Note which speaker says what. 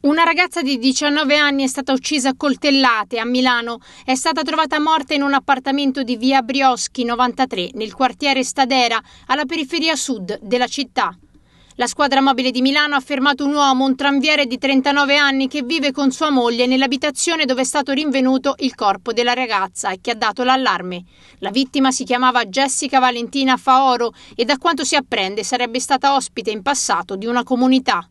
Speaker 1: Una ragazza di 19 anni è stata uccisa a coltellate a Milano. È stata trovata morta in un appartamento di via Brioschi 93 nel quartiere Stadera, alla periferia sud della città. La squadra mobile di Milano ha fermato un uomo, un tranviere di 39 anni, che vive con sua moglie nell'abitazione dove è stato rinvenuto il corpo della ragazza e che ha dato l'allarme. La vittima si chiamava Jessica Valentina Faoro e da quanto si apprende sarebbe stata ospite in passato di una comunità.